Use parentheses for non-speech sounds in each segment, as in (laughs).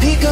digo.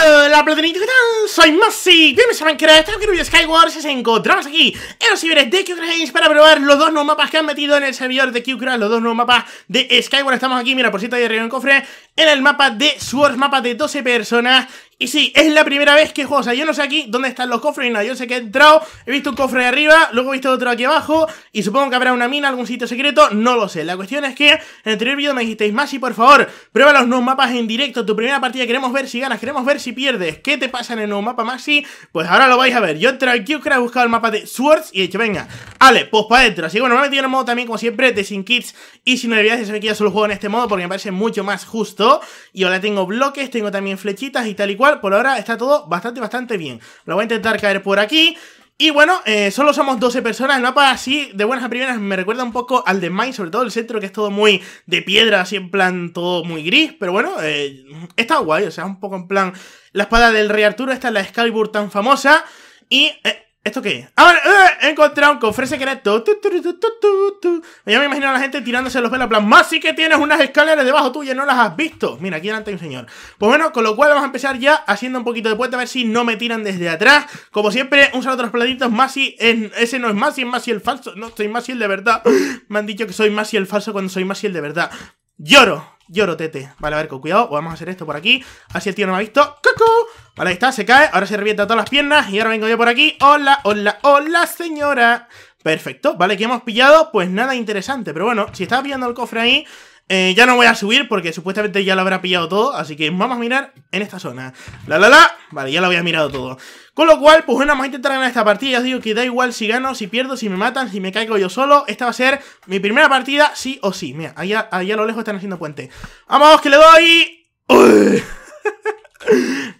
Hola, platonito, ¿qué tal? Soy Mossi, bienvenidos a Minecraft, estamos aquí en Skywars y nos encontramos aquí en los ciberes de QCrash para probar los dos nuevos mapas que han metido en el servidor de QCrash, los dos nuevos mapas de Skywars, estamos aquí, mira, por cierto, ahí arriba en el cofre, en el mapa de Swords, mapa de 12 personas y sí, es la primera vez que juego. O sea, yo no sé aquí dónde están los cofres y nada. Yo sé que he entrado, he visto un cofre de arriba, luego he visto otro aquí abajo. Y supongo que habrá una mina, algún sitio secreto. No lo sé. La cuestión es que en el anterior vídeo me dijisteis, Maxi, por favor, prueba los nuevos mapas en directo. Tu primera partida, queremos ver si ganas, queremos ver si pierdes. ¿Qué te pasa en el nuevo mapa, Maxi? Pues ahora lo vais a ver. Yo he entrado aquí, he buscado el mapa de Swords y he dicho, venga, vale, pues para adentro. Así que bueno, me he metido en el modo también, como siempre, de Sin kits y sin novedades. Se me que ya solo juego en este modo porque me parece mucho más justo. Y ahora tengo bloques, tengo también flechitas y tal y cual por ahora está todo bastante, bastante bien. Lo voy a intentar caer por aquí. Y bueno, eh, solo somos 12 personas, el mapa así de buenas a primeras me recuerda un poco al de Mine, sobre todo el centro que es todo muy de piedra, así en plan todo muy gris, pero bueno, eh, está guay, o sea, un poco en plan la espada del rey Arturo, esta es la Excalibur tan famosa y... Eh, ¿Esto qué es? Ahora, eh, he encontrado un cofre secreto. Tu, tu, ya me imagino a la gente tirándose los pelos. plan, más sí que tienes unas escaleras debajo tuya, no las has visto. Mira, aquí delante un señor. Pues bueno, con lo cual vamos a empezar ya haciendo un poquito de puesta a ver si no me tiran desde atrás. Como siempre, un otros a los platitos. Masi, ese no es más Masi, es más Masi el falso. No, soy Masi el de verdad. Me han dicho que soy más Masi el falso cuando soy más Masi el de verdad. Lloro. Lloro, tete. Vale, a ver, con cuidado. Vamos a hacer esto por aquí. Así el tío no me ha visto. coco Vale, ahí está, se cae. Ahora se revienta todas las piernas. Y ahora vengo yo por aquí. Hola, hola, hola, señora. Perfecto, vale, ¿qué hemos pillado? Pues nada interesante, pero bueno, si estás pillando el cofre ahí, eh, ya no voy a subir porque supuestamente ya lo habrá pillado todo, así que vamos a mirar en esta zona. La la la, vale, ya lo había mirado todo. Con lo cual, pues bueno, vamos a intentar ganar esta partida. Ya os digo que da igual si gano, si pierdo, si me matan, si me caigo yo solo. Esta va a ser mi primera partida, sí o sí. Mira, allá, allá a lo lejos están haciendo puente. ¡Vamos, que le doy! ¡Uy! (laughs)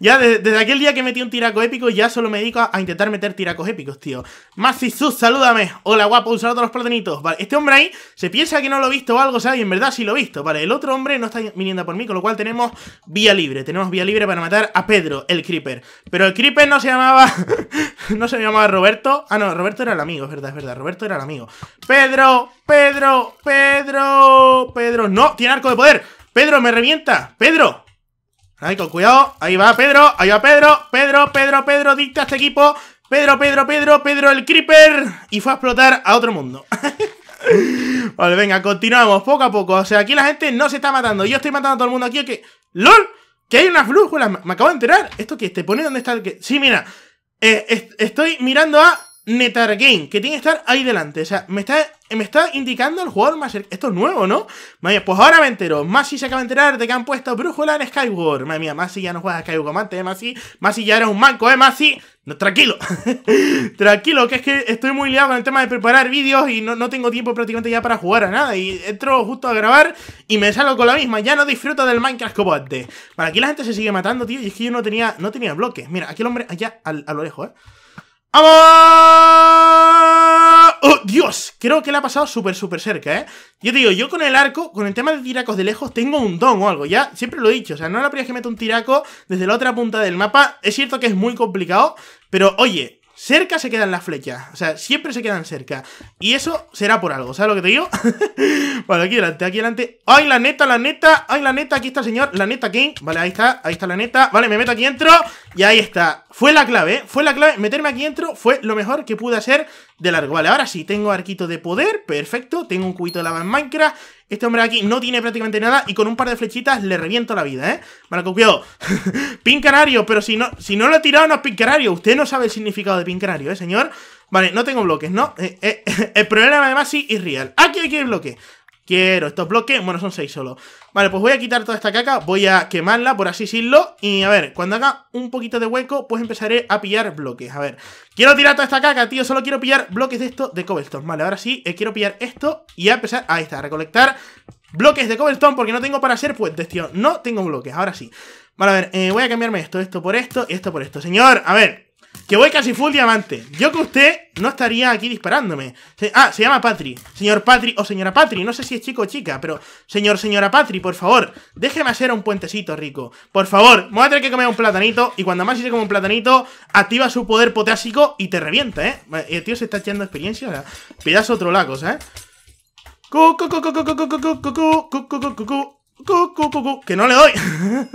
ya desde, aquel día que metí un tiraco épico, ya solo me dedico a, intentar meter tiracos épicos, tío. Macisus, salúdame. Hola, guapo, un saludo a los platinitos. Vale, este hombre ahí se piensa que no lo he visto o algo, ¿sabes? Y en verdad sí lo he visto. Vale, el otro hombre no está viniendo por mí, con lo cual tenemos vía libre. Tenemos vía libre para matar a Pedro, el creeper. Pero el creeper no se llamaba... (laughs) no se llamaba Roberto. Ah, no, Roberto era el amigo, es verdad, es verdad. Roberto era el amigo. Pedro, Pedro, Pedro, Pedro. No, tiene arco de poder. Pedro, me revienta. Pedro, Ahí con cuidado. Ahí va Pedro. Ahí va Pedro. Pedro, Pedro, Pedro. Dicta este equipo. Pedro, Pedro, Pedro. Pedro el Creeper. Y fue a explotar a otro mundo. (laughs) vale, venga, continuamos poco a poco. O sea, aquí la gente no se está matando. Yo estoy matando a todo el mundo aquí. que ¡Lol! Que hay unas brújulas. Me acabo de enterar. ¿Esto que ¿Te pone dónde está el que.? Sí, mira. Eh, estoy mirando a Game, que tiene que estar ahí delante. O sea, me está, me está indicando el jugador más Esto es nuevo, ¿no? pues ahora me entero. Masi se acaba de enterar de que han puesto brújula en Skyward. Madre mía, Masi ya no juega a Skyward antes, ¿eh, Masi? Masi ya era un manco, ¿eh, Masi? tranquilo. (laughs) tranquilo, que es que estoy muy liado con el tema de preparar vídeos y no, tengo tiempo prácticamente ya para jugar a nada. Y entro justo a grabar y me salgo con la misma. Ya no disfruto del Minecraft como antes. Bueno, aquí la gente se sigue matando, tío. Y es que yo no tenía, no tenía bloques. Mira, aquí el hombre allá al, lo lejos, ¿eh? ¡Vamos! ¡Oh, Dios! Creo que le ha pasado súper, súper cerca, ¿eh? Yo digo, yo con el arco, con el tema de tiracos de lejos, tengo un don o algo, ya siempre lo he dicho. O sea, no es la primera que meto un tiraco desde la otra punta del mapa. Es cierto que es muy complicado, pero oye, cerca se quedan las flechas. O sea, siempre se quedan cerca. Y eso será por algo, ¿sabes lo que te digo? (laughs) vale, aquí delante, aquí adelante. ¡Ay, la neta, la neta! ¡Ay, la neta! Aquí está el señor, la neta King. Vale, ahí está, ahí está la neta. Vale, me meto aquí dentro y ahí está. Fue la clave, ¿eh? Fue la clave. Meterme aquí dentro fue lo mejor que pude hacer de largo. Vale, ahora sí, tengo arquito de poder, perfecto. Tengo un cubito de lava en Minecraft. Este hombre aquí no tiene prácticamente nada y con un par de flechitas le reviento la vida, ¿eh? Vale, con cuidado. (laughs) pin canario, pero si no, si no lo he tirado no es pin canario. Usted no sabe el significado de pin canario, ¿eh, señor? Vale, no tengo bloques, ¿no? Eh, eh, (laughs) el problema además sí es real. Aquí hay que ir bloque. Quiero estos bloques. Bueno, son seis solo. Vale, pues voy a quitar toda esta caca. Voy a quemarla, por así decirlo. Y a ver, cuando haga un poquito de hueco, pues empezaré a pillar bloques. A ver, quiero tirar toda esta caca, tío. Solo quiero pillar bloques de esto de cobblestone. Vale, ahora sí, eh, quiero pillar esto y a empezar... Ahí está, a recolectar bloques de cobblestone porque no tengo para hacer puentes, tío. No tengo bloques, ahora sí. Vale, a ver, eh, voy a cambiarme esto, esto por esto y esto por esto. Señor, a ver que voy casi full diamante. Yo que usted no estaría aquí disparándome. Se, ah, se llama Patri. Señor Patri o señora Patri. No sé si es chico o chica, pero señor, señora Patri, por favor, déjeme hacer un puentecito rico. Por favor, me que comer un platanito. Y cuando más se come un platanito, activa su poder potásico y te revienta, ¿eh? El tío se está echando experiencia. O sea, otro ¿eh? Que no le doy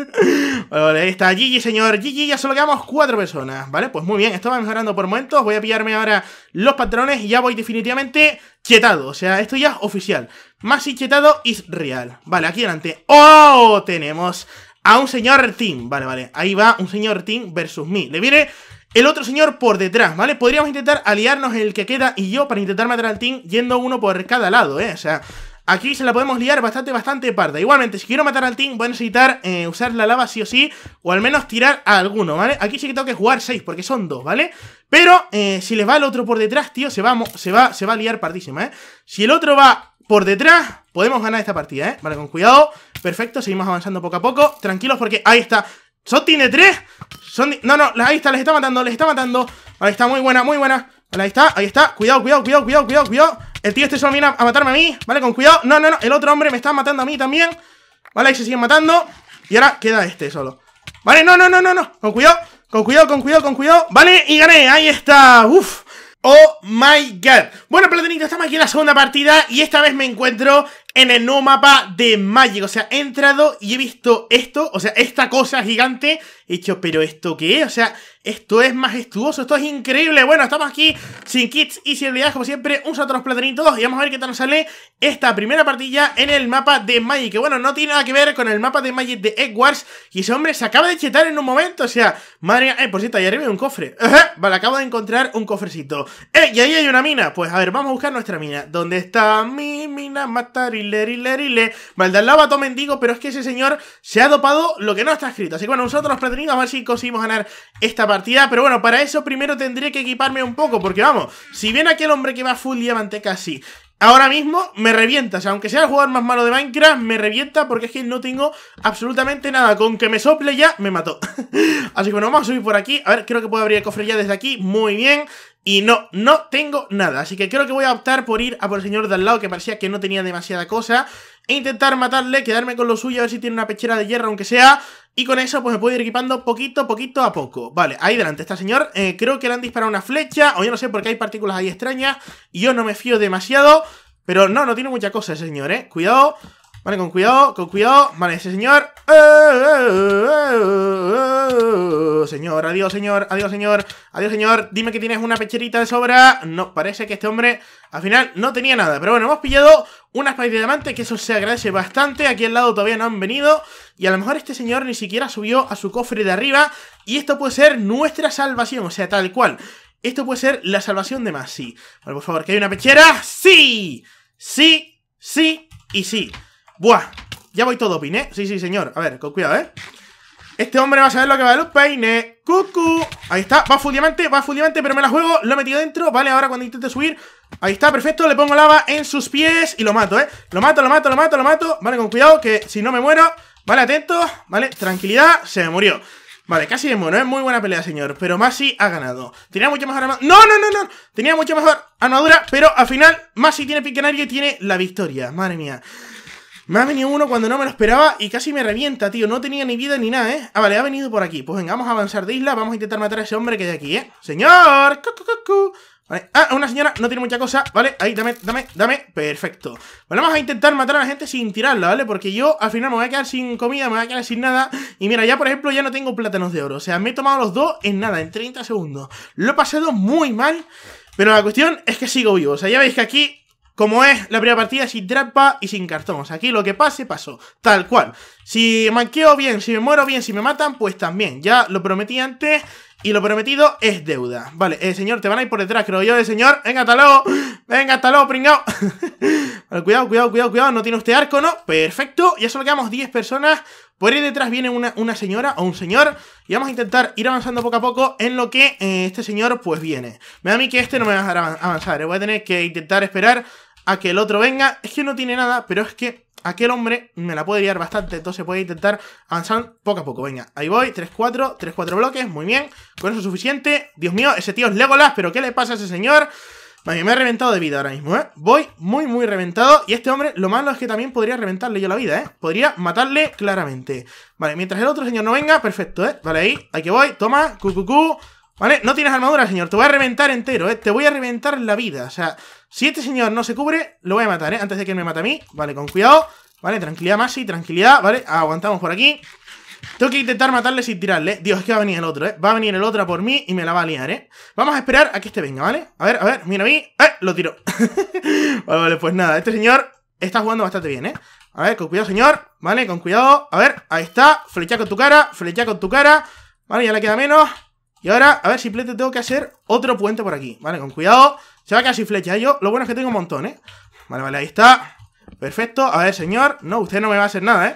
(laughs) Vale, ahí está Gigi, señor Gigi, ya solo quedamos cuatro personas Vale, pues muy bien, esto va mejorando por momentos Voy a pillarme ahora los patrones Y ya voy definitivamente quietado, O sea, esto ya es oficial Más y chetado is real Vale, aquí delante ¡Oh! Tenemos a un señor Team Vale, vale, ahí va un señor Team versus mí Le viene el otro señor por detrás, ¿vale? Podríamos intentar aliarnos el que queda y yo Para intentar matar al Team yendo uno por cada lado, ¿eh? O sea... Aquí se la podemos liar bastante, bastante parda. Igualmente, si quiero matar al team, voy a necesitar eh, usar la lava sí o sí, o al menos tirar a alguno, ¿vale? Aquí sí que tengo que jugar 6, porque son dos, ¿vale? Pero eh, si les va el otro por detrás, tío, se va, se va, se va a liar pardísima, ¿eh? Si el otro va por detrás, podemos ganar esta partida, ¿eh? Vale, con cuidado. Perfecto, seguimos avanzando poco a poco. Tranquilos, porque ahí está. Son tiene 3. Son... No, no, ahí está, les está matando, les está matando. Ahí está, muy buena, muy buena. ahí está, ahí está. Cuidado, cuidado, cuidado, cuidado, cuidado, cuidado. El tío este solo viene a matarme a mí, ¿vale? Con cuidado. No, no, no. El otro hombre me está matando a mí también. ¿Vale? Ahí se siguen matando. Y ahora queda este solo. ¿Vale? No, no, no, no, no. Con cuidado. Con cuidado, con cuidado, con cuidado. ¿Vale? Y gané. Ahí está. Uf. Oh my god. Bueno, Platinito, estamos aquí en la segunda partida y esta vez me encuentro en el nuevo mapa de Magic. O sea, he entrado y he visto esto, o sea, esta cosa gigante. He dicho, ¿pero esto qué es? O sea, esto es majestuoso, esto es increíble. Bueno, estamos aquí sin kits y sin habilidades, como siempre. Un saludo a los platanitos y vamos a ver qué tal nos sale esta primera partida en el mapa de Magic. Que bueno, no tiene nada que ver con el mapa de Magic de Edwards. Y ese hombre se acaba de chetar en un momento, o sea, madre Eh, por cierto, ahí arriba hay un cofre. (laughs) vale, acabo de encontrar un cofrecito. Eh, y ahí hay una mina. Pues a ver, vamos a buscar nuestra mina. ¿Dónde está mi mina? Matarina le, a todo mendigo, pero es que ese señor se ha dopado lo que no está escrito. Así que bueno, nosotros nos pretendemos a ver si conseguimos ganar esta partida. Pero bueno, para eso primero tendré que equiparme un poco, porque vamos, si bien aquel hombre que va full diamante casi ahora mismo me revienta. O sea, aunque sea el jugador más malo de Minecraft, me revienta porque es que no tengo absolutamente nada. Con que me sople ya, me mató. (laughs) Así que bueno, vamos a subir por aquí. A ver, creo que puedo abrir el cofre ya desde aquí. Muy bien. Y no, no tengo nada. Así que creo que voy a optar por ir a por el señor de al lado, que parecía que no tenía demasiada cosa. E intentar matarle, quedarme con lo suyo, a ver si tiene una pechera de hierro, aunque sea. Y con eso pues me puedo ir equipando poquito, poquito a poco. Vale, ahí delante está señor. Eh, creo que le han disparado una flecha, o yo no sé por qué hay partículas ahí extrañas. Y yo no me fío demasiado. Pero no, no tiene mucha cosa ese señor, ¿eh? Cuidado, Vale, con cuidado, con cuidado. Vale, ese señor. Eh, eh, eh, señor, adiós, señor, adiós, señor. Adiós, señor. Dime que tienes una pecherita de sobra. No, parece que este hombre al final no tenía nada. Pero bueno, hemos pillado una espada de diamante, que eso se agradece bastante. Aquí al lado todavía no han venido. Y a lo mejor este señor ni siquiera subió a su cofre de arriba. Y esto puede ser nuestra salvación, o sea, tal cual. Esto puede ser la salvación de más, sí. Vale, por favor, que hay una pechera. ¡Sí! Sí, sí y sí. ¡Buah! Ya voy todo pin, ¿eh? Sí, sí, señor. A ver, con cuidado, ¿eh? Este hombre va a saber lo que va a los peines. ¡Cucu! Ahí está. Va full diamante, va full diamante, pero me la juego. Lo he metido dentro. Vale, ahora cuando intente subir. Ahí está, perfecto. Le pongo lava en sus pies y lo mato, ¿eh? Lo mato, lo mato, lo mato, lo mato. Vale, con cuidado, que si no me muero. Vale, atento Vale, tranquilidad. Se me murió. Vale, casi es bueno, es ¿eh? muy buena pelea, señor. Pero Masi ha ganado. Tenía mucho mejor armadura. ¡No, no, no, no! Tenía mucho mejor armadura, pero al final Masi tiene piquenario y tiene la victoria. Madre mía. Me ha venido uno cuando no me lo esperaba y casi me revienta, tío. No tenía ni vida ni nada, ¿eh? Ah, vale, ha venido por aquí. Pues venga, vamos a avanzar de isla. Vamos a intentar matar a ese hombre que hay aquí, ¿eh? ¡Señor! ¡Cu, Ah, una señora no tiene mucha cosa, ¿vale? Ahí, dame, dame, dame, perfecto Vale, vamos a intentar matar a la gente sin tirarla, ¿vale? Porque yo al final me voy a quedar sin comida, me voy a quedar sin nada Y mira, ya por ejemplo ya no tengo plátanos de oro O sea, me he tomado los dos en nada, en 30 segundos Lo he pasado muy mal Pero la cuestión es que sigo vivo O sea, ya veis que aquí como es la primera partida sin trampa y sin cartón. O sea, aquí lo que pase, pasó. Tal cual. Si manqueo bien, si me muero bien, si me matan, pues también. Ya lo prometí antes y lo prometido es deuda. Vale, eh, señor, te van a ir por detrás, creo yo, eh, señor. Venga, hasta Venga, hasta luego, pringao. (laughs) cuidado, cuidado, cuidado, cuidado. No tiene usted arco, ¿no? Perfecto. Ya solo quedamos 10 personas. Por ahí detrás viene una, señora o un señor y vamos a intentar ir avanzando poco a poco en lo que eh, este señor pues viene. Me da a mí que este no me va a dejar avanzar, eh. voy a tener que intentar esperar a que el otro venga. Es que no tiene nada, pero es que aquel hombre me la puede liar bastante, entonces voy a intentar avanzar poco a poco. Venga, ahí voy, 3-4, 3-4 bloques, muy bien. Con eso suficiente. Dios mío, ese tío es Legolas, pero ¿qué le pasa a ese señor? Vale, me ha reventado de vida ahora mismo, ¿eh? Voy muy, muy reventado. Y este hombre, lo malo es que también podría reventarle yo la vida, ¿eh? Podría matarle claramente. Vale, mientras el otro señor no venga, perfecto, ¿eh? Vale, ahí, que voy, toma, cu Vale, no tienes armadura, señor, te voy a reventar entero, ¿eh? Te voy a reventar la vida, o sea... Si este señor no se cubre, lo voy a matar, ¿eh? Antes de que me mate a mí. Vale, con cuidado. Vale, tranquilidad, Masi, tranquilidad, ¿vale? Aguantamos por aquí. Tengo que intentar matarle sin tirarle. Dios, es que va a venir el otro, ¿eh? Va a venir el otro a por mí y me la va a liar, ¿eh? Vamos a esperar a que este venga, ¿vale? A ver, a ver, mira a mí. ¡Eh! Lo tiro. (laughs) vale, vale, pues nada. Este señor está jugando bastante bien, ¿eh? A ver, con cuidado, señor. Vale, con cuidado. A ver, ahí está. Flecha con tu cara, flecha con tu cara. Vale, ya le queda menos. Y ahora, a ver, simplemente tengo que hacer otro puente por aquí. Vale, con cuidado. Se va casi flecha. ¿eh? Yo, lo bueno es que tengo un montón, ¿eh? Vale, vale, ahí está. Perfecto. A ver, señor. No, usted no me va a hacer nada, ¿eh?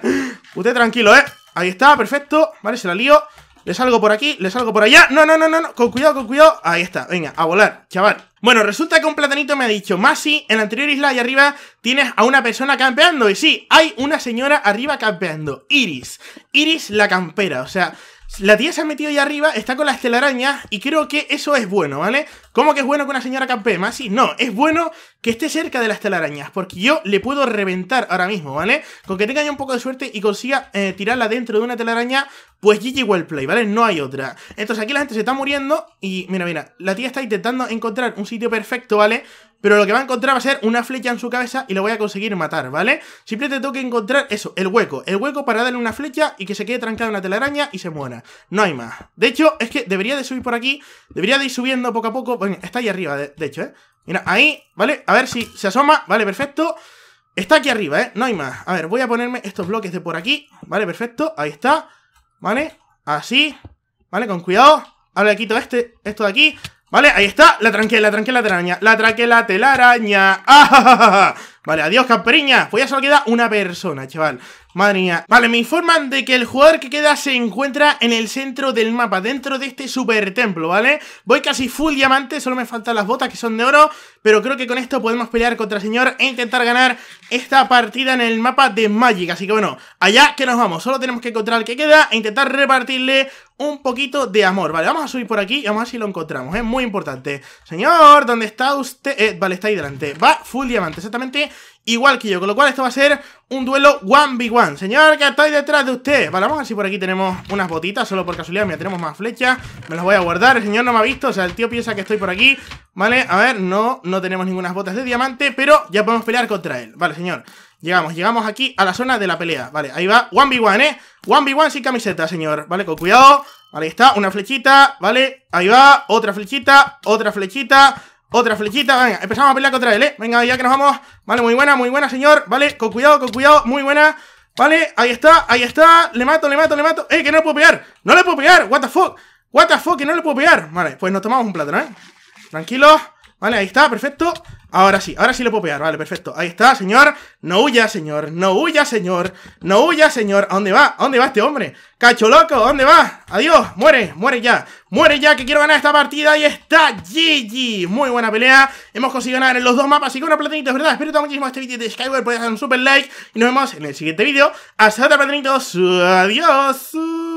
Usted tranquilo, ¿eh? Ahí está, perfecto. Vale, se la lío. Le salgo por aquí, le salgo por allá. No, no, no, no, Con cuidado, con cuidado. Ahí está. Venga, a volar, chaval. Bueno, resulta que un platanito me ha dicho, Masi, en la anterior isla y arriba tienes a una persona campeando. Y sí, hay una señora arriba campeando. Iris. Iris la campera. O sea, la tía se ha metido ahí arriba, está con las telarañas y creo que eso es bueno, ¿vale? ¿Cómo que es bueno que una señora campee más? Sí, no, es bueno que esté cerca de las telarañas porque yo le puedo reventar ahora mismo, ¿vale? Con que tenga ya un poco de suerte y consiga eh, tirarla dentro de una telaraña, pues GG well play, ¿vale? No hay otra. Entonces aquí la gente se está muriendo y mira, mira, la tía está intentando encontrar un sitio perfecto, ¿vale? pero lo que va a encontrar va a ser una flecha en su cabeza y lo voy a conseguir matar, ¿vale? Simplemente tengo que encontrar eso, el hueco, el hueco para darle una flecha y que se quede trancada la telaraña y se muera. No hay más. De hecho, es que debería de subir por aquí, debería de ir subiendo poco a poco. Bueno, está ahí arriba, de, hecho, ¿eh? Mira, ahí, ¿vale? A ver si se asoma, vale, perfecto. Está aquí arriba, ¿eh? No hay más. A ver, voy a ponerme estos bloques de por aquí, ¿vale? Perfecto, ahí está, ¿vale? Así, ¿vale? Con cuidado. Ahora aquí quito este, esto de aquí ¿Vale? Ahí está, la tranquila, la tranquila telaraña, la tranquila telaraña. ¡Ah! Vale, adiós, camperiña. Pues ya solo queda una persona, chaval. Madre mía. Vale, me informan de que el jugador que queda se encuentra en el centro del mapa, dentro de este super templo, ¿vale? Voy casi full diamante, solo me faltan las botas que son de oro, pero creo que con esto podemos pelear contra el señor e intentar ganar esta partida en el mapa de Magic. Así que bueno, allá que nos vamos. Solo tenemos que encontrar el que queda e intentar repartirle un poquito de amor. Vale, vamos a subir por aquí y vamos a ver si lo encontramos, es ¿eh? muy importante. Señor, ¿dónde está usted? Eh, vale, está ahí delante. Va full diamante, exactamente igual que yo. Con lo cual esto va a ser un duelo 1v1. Señor, que estoy detrás de usted. Vale, vamos a ver si por aquí tenemos unas botitas, solo por casualidad. Mira, tenemos más flechas. Me las voy a guardar. El señor no me ha visto, o sea, el tío piensa que estoy por aquí. Vale, a ver, no, no tenemos ninguna botas de diamante, pero ya podemos pelear contra él. Vale, señor. Llegamos, llegamos aquí a la zona de la pelea. Vale, ahí va. 1v1, ¿eh? 1v1 sin camiseta, señor. Vale, con cuidado. Vale, ahí está. Una flechita, ¿vale? Ahí va. Otra flechita, otra flechita. Otra flechita, venga, empezamos a pelear contra él, ¿eh? Venga, ya que nos vamos Vale, muy buena, muy buena, señor Vale, con cuidado, con cuidado, muy buena Vale, ahí está, ahí está Le mato, le mato, le mato Eh, que no le puedo pegar No le puedo pegar, what the fuck What the fuck, que no le puedo pegar Vale, pues nos tomamos un plátano, ¿eh? Tranquilo. Vale, ahí está, perfecto Ahora sí, ahora sí lo puedo pegar, vale, perfecto. Ahí está, señor. No huya, señor. No huya, señor. No huya, señor. ¿A dónde va? ¿A dónde va este hombre? Cacho loco, ¿a dónde va? Adiós, muere, muere ya. Muere ya, que quiero ganar esta partida. Ahí está, GG. Muy buena pelea. Hemos conseguido ganar en los dos mapas y que una platinita, verdad. Espero que muchísimo este vídeo de Skyward. Podéis dar un super like y nos vemos en el siguiente vídeo. Hasta otra platinitos. Adiós.